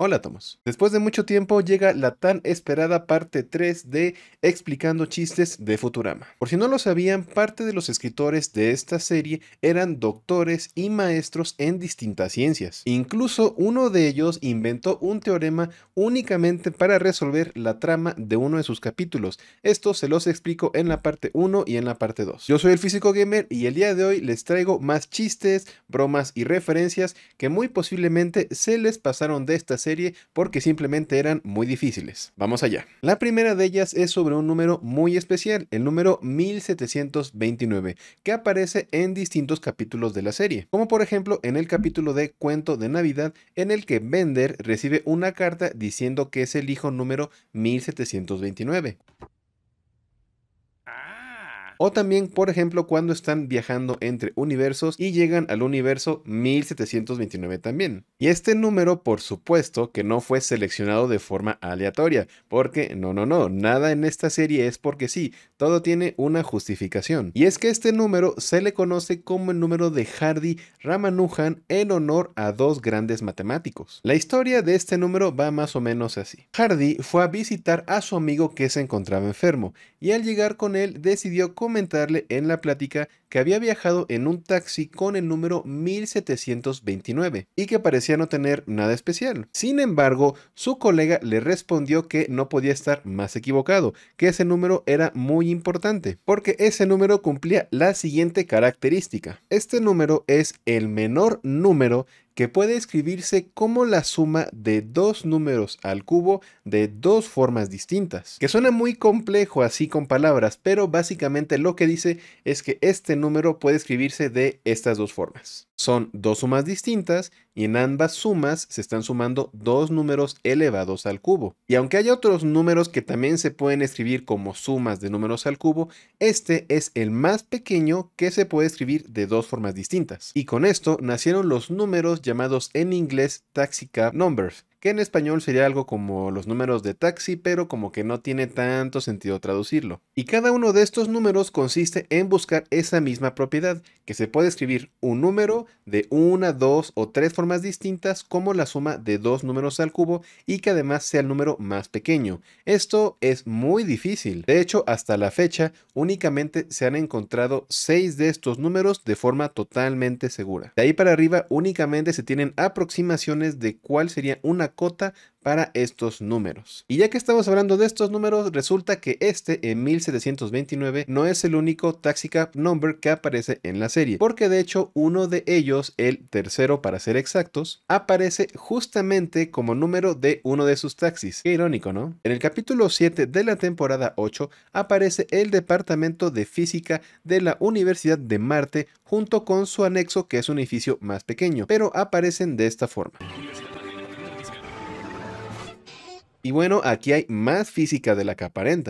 Hola Tomás. Después de mucho tiempo llega la tan esperada parte 3 de Explicando chistes de Futurama. Por si no lo sabían, parte de los escritores de esta serie eran doctores y maestros en distintas ciencias. Incluso uno de ellos inventó un teorema únicamente para resolver la trama de uno de sus capítulos. Esto se los explico en la parte 1 y en la parte 2. Yo soy el físico gamer y el día de hoy les traigo más chistes, bromas y referencias que muy posiblemente se les pasaron de esta serie serie porque simplemente eran muy difíciles. Vamos allá. La primera de ellas es sobre un número muy especial, el número 1729, que aparece en distintos capítulos de la serie, como por ejemplo en el capítulo de Cuento de Navidad, en el que Bender recibe una carta diciendo que es el hijo número 1729. O también, por ejemplo, cuando están viajando entre universos y llegan al universo 1729 también. Y este número, por supuesto, que no fue seleccionado de forma aleatoria, porque no, no, no, nada en esta serie es porque sí, todo tiene una justificación. Y es que este número se le conoce como el número de Hardy Ramanujan en honor a dos grandes matemáticos. La historia de este número va más o menos así. Hardy fue a visitar a su amigo que se encontraba enfermo, y al llegar con él decidió comentarle en la plática que había viajado en un taxi con el número 1729 y que parecía no tener nada especial. Sin embargo, su colega le respondió que no podía estar más equivocado, que ese número era muy importante, porque ese número cumplía la siguiente característica. Este número es el menor número que puede escribirse como la suma de dos números al cubo de dos formas distintas. Que suena muy complejo así con palabras, pero básicamente lo que dice es que este número puede escribirse de estas dos formas. Son dos sumas distintas y en ambas sumas se están sumando dos números elevados al cubo. Y aunque hay otros números que también se pueden escribir como sumas de números al cubo, este es el más pequeño que se puede escribir de dos formas distintas. Y con esto nacieron los números llamados en inglés taxicab numbers, que en español sería algo como los números de taxi, pero como que no tiene tanto sentido traducirlo. Y cada uno de estos números consiste en buscar esa misma propiedad, que se puede escribir un número de una, dos o tres formas distintas como la suma de dos números al cubo y que además sea el número más pequeño. Esto es muy difícil. De hecho, hasta la fecha únicamente se han encontrado seis de estos números de forma totalmente segura. De ahí para arriba únicamente se tienen aproximaciones de cuál sería una cota para estos números. Y ya que estamos hablando de estos números, resulta que este en 1729 no es el único Taxicab number que aparece en la serie, porque de hecho uno de ellos, el tercero para ser exactos, aparece justamente como número de uno de sus taxis. Qué irónico, ¿no? En el capítulo 7 de la temporada 8 aparece el Departamento de Física de la Universidad de Marte junto con su anexo que es un edificio más pequeño, pero aparecen de esta forma. Y bueno, aquí hay más física de la que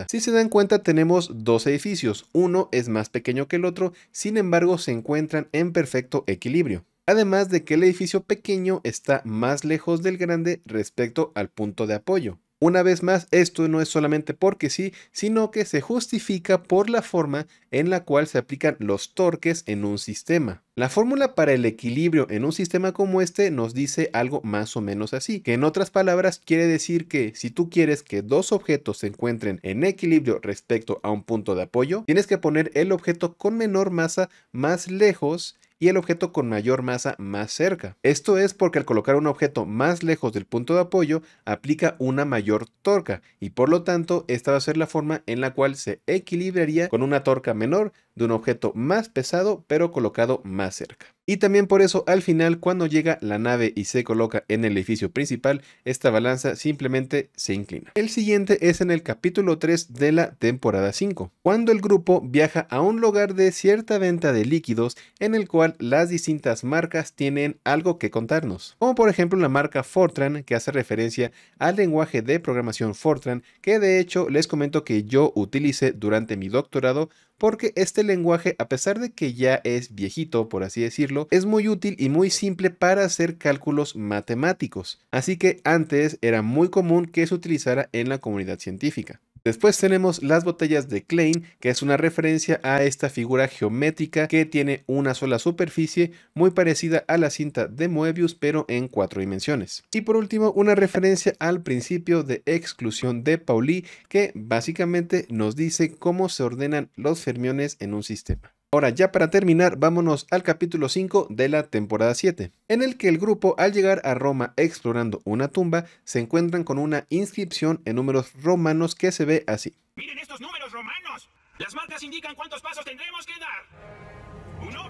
Si se dan cuenta, tenemos dos edificios. Uno es más pequeño que el otro, sin embargo, se encuentran en perfecto equilibrio. Además de que el edificio pequeño está más lejos del grande respecto al punto de apoyo. Una vez más, esto no es solamente porque sí, sino que se justifica por la forma en la cual se aplican los torques en un sistema. La fórmula para el equilibrio en un sistema como este nos dice algo más o menos así, que en otras palabras quiere decir que si tú quieres que dos objetos se encuentren en equilibrio respecto a un punto de apoyo, tienes que poner el objeto con menor masa más lejos y el objeto con mayor masa más cerca. Esto es porque al colocar un objeto más lejos del punto de apoyo aplica una mayor torca y por lo tanto esta va a ser la forma en la cual se equilibraría con una torca menor de un objeto más pesado pero colocado más cerca. Y también por eso al final cuando llega la nave y se coloca en el edificio principal, esta balanza simplemente se inclina. El siguiente es en el capítulo 3 de la temporada 5, cuando el grupo viaja a un lugar de cierta venta de líquidos en el cual las distintas marcas tienen algo que contarnos, como por ejemplo la marca Fortran que hace referencia al lenguaje de programación Fortran que de hecho les comento que yo utilicé durante mi doctorado porque este lenguaje, a pesar de que ya es viejito, por así decirlo, es muy útil y muy simple para hacer cálculos matemáticos, así que antes era muy común que se utilizara en la comunidad científica. Después tenemos las botellas de Klein, que es una referencia a esta figura geométrica que tiene una sola superficie, muy parecida a la cinta de Moebius, pero en cuatro dimensiones. Y por último, una referencia al principio de exclusión de Pauli, que básicamente nos dice cómo se ordenan los fermiones en un sistema. Ahora, ya para terminar, vámonos al capítulo 5 de la temporada 7, en el que el grupo al llegar a Roma explorando una tumba, se encuentran con una inscripción en números romanos que se ve así. Miren estos números romanos. Las marcas indican cuántos pasos tendremos que dar. Uno,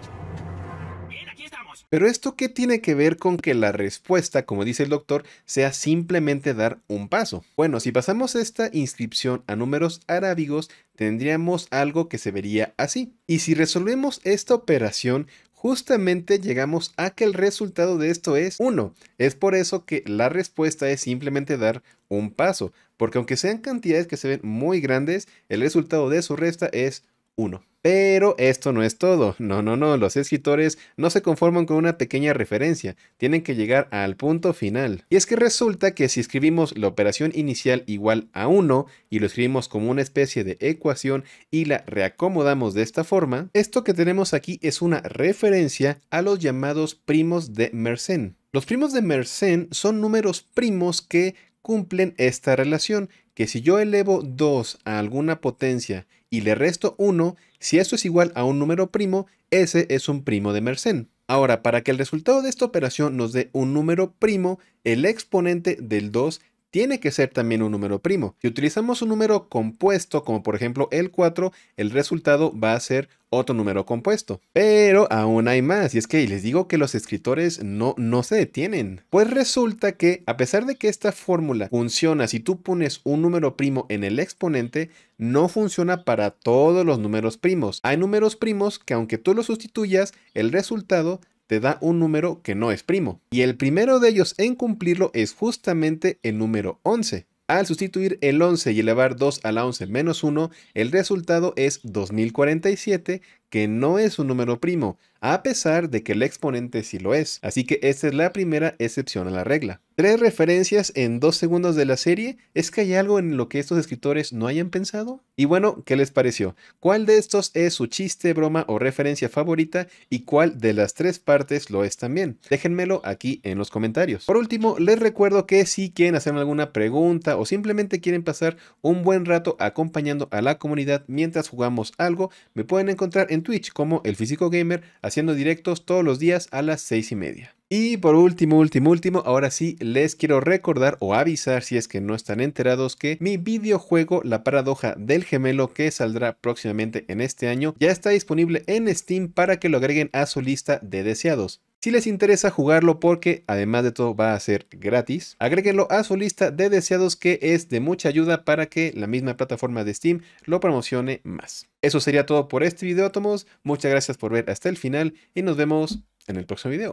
pero esto qué tiene que ver con que la respuesta, como dice el doctor, sea simplemente dar un paso. Bueno, si pasamos esta inscripción a números arábigos, tendríamos algo que se vería así. Y si resolvemos esta operación justamente llegamos a que el resultado de esto es 1. Es por eso que la respuesta es simplemente dar un paso, porque aunque sean cantidades que se ven muy grandes, el resultado de su resta es 1. Pero esto no es todo. No, no, no. Los escritores no se conforman con una pequeña referencia. Tienen que llegar al punto final. Y es que resulta que si escribimos la operación inicial igual a 1 y lo escribimos como una especie de ecuación y la reacomodamos de esta forma, esto que tenemos aquí es una referencia a los llamados primos de Mersenne. Los primos de Mersenne son números primos que cumplen esta relación, que si yo elevo 2 a alguna potencia y le resto 1, si esto es igual a un número primo, ese es un primo de Mersenne. Ahora, para que el resultado de esta operación nos dé un número primo, el exponente del 2 tiene que ser también un número primo. Si utilizamos un número compuesto, como por ejemplo el 4, el resultado va a ser otro número compuesto. Pero aún hay más, y es que les digo que los escritores no, no se detienen. Pues resulta que, a pesar de que esta fórmula funciona si tú pones un número primo en el exponente, no funciona para todos los números primos. Hay números primos que aunque tú los sustituyas, el resultado te da un número que no es primo. Y el primero de ellos en cumplirlo es justamente el número 11. Al sustituir el 11 y elevar 2 a la 11 menos 1, el resultado es 2047, que no es un número primo, a pesar de que el exponente sí lo es. Así que esta es la primera excepción a la regla. Tres referencias en dos segundos de la serie. ¿Es que hay algo en lo que estos escritores no hayan pensado? Y bueno, ¿qué les pareció? ¿Cuál de estos es su chiste, broma o referencia favorita? ¿Y cuál de las tres partes lo es también? Déjenmelo aquí en los comentarios. Por último, les recuerdo que si quieren hacerme alguna pregunta o simplemente quieren pasar un buen rato acompañando a la comunidad mientras jugamos algo, me pueden encontrar en Twitch como El Físico Gamer, haciendo directos todos los días a las seis y media. Y por último, último, último, ahora sí les quiero recordar o avisar si es que no están enterados que mi videojuego La paradoja del gemelo que saldrá próximamente en este año ya está disponible en Steam para que lo agreguen a su lista de deseados. Si les interesa jugarlo porque además de todo va a ser gratis, agréguenlo a su lista de deseados que es de mucha ayuda para que la misma plataforma de Steam lo promocione más. Eso sería todo por este video, Tomos. Muchas gracias por ver hasta el final y nos vemos en el próximo video.